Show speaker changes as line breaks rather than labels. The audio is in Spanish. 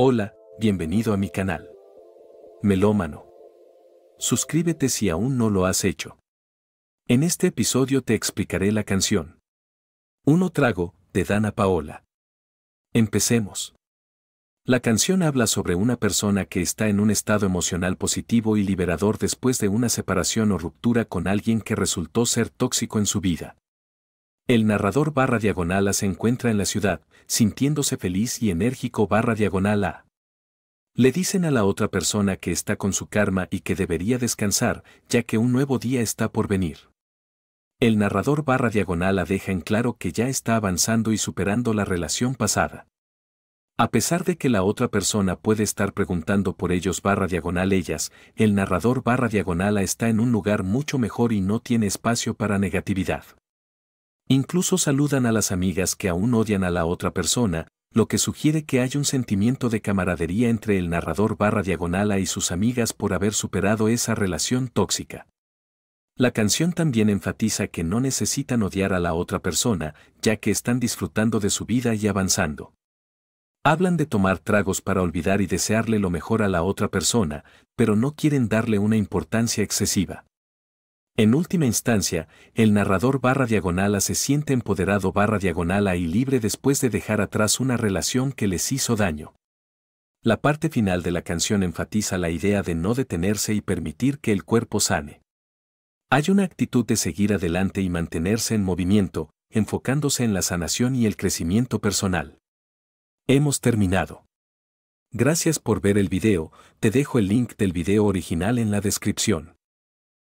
Hola, bienvenido a mi canal. Melómano. Suscríbete si aún no lo has hecho. En este episodio te explicaré la canción. Uno trago, de Dana Paola. Empecemos. La canción habla sobre una persona que está en un estado emocional positivo y liberador después de una separación o ruptura con alguien que resultó ser tóxico en su vida. El narrador barra diagonal A se encuentra en la ciudad, sintiéndose feliz y enérgico barra diagonal A. Le dicen a la otra persona que está con su karma y que debería descansar, ya que un nuevo día está por venir. El narrador barra diagonal A deja en claro que ya está avanzando y superando la relación pasada. A pesar de que la otra persona puede estar preguntando por ellos barra diagonal ellas, el narrador barra diagonal A está en un lugar mucho mejor y no tiene espacio para negatividad. Incluso saludan a las amigas que aún odian a la otra persona, lo que sugiere que hay un sentimiento de camaradería entre el narrador barra diagonal y sus amigas por haber superado esa relación tóxica. La canción también enfatiza que no necesitan odiar a la otra persona, ya que están disfrutando de su vida y avanzando. Hablan de tomar tragos para olvidar y desearle lo mejor a la otra persona, pero no quieren darle una importancia excesiva. En última instancia, el narrador barra diagonala se siente empoderado barra diagonala y libre después de dejar atrás una relación que les hizo daño. La parte final de la canción enfatiza la idea de no detenerse y permitir que el cuerpo sane. Hay una actitud de seguir adelante y mantenerse en movimiento, enfocándose en la sanación y el crecimiento personal. Hemos terminado. Gracias por ver el video, te dejo el link del video original en la descripción.